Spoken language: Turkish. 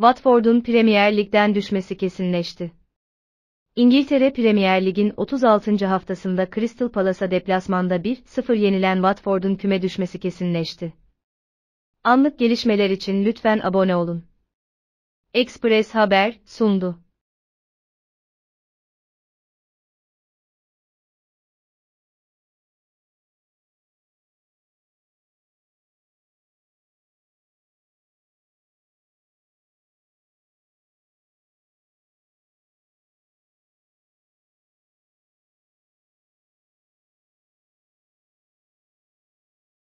Watford'un Premier Lig'den düşmesi kesinleşti. İngiltere Premier Lig'in 36. haftasında Crystal Palace'a deplasmanda 1-0 yenilen Watford'un küme düşmesi kesinleşti. Anlık gelişmeler için lütfen abone olun. Express Haber sundu.